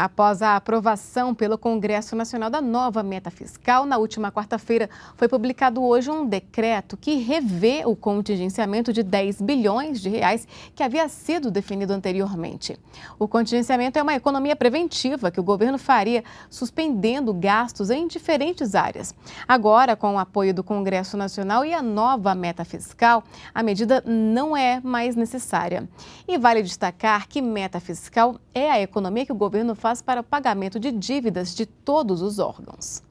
Após a aprovação pelo Congresso Nacional da nova meta fiscal, na última quarta-feira foi publicado hoje um decreto que revê o contingenciamento de 10 bilhões de reais que havia sido definido anteriormente. O contingenciamento é uma economia preventiva que o governo faria suspendendo gastos em diferentes áreas. Agora, com o apoio do Congresso Nacional e a nova meta fiscal, a medida não é mais necessária. E vale destacar que meta fiscal é a economia que o governo faz faz para o pagamento de dívidas de todos os órgãos.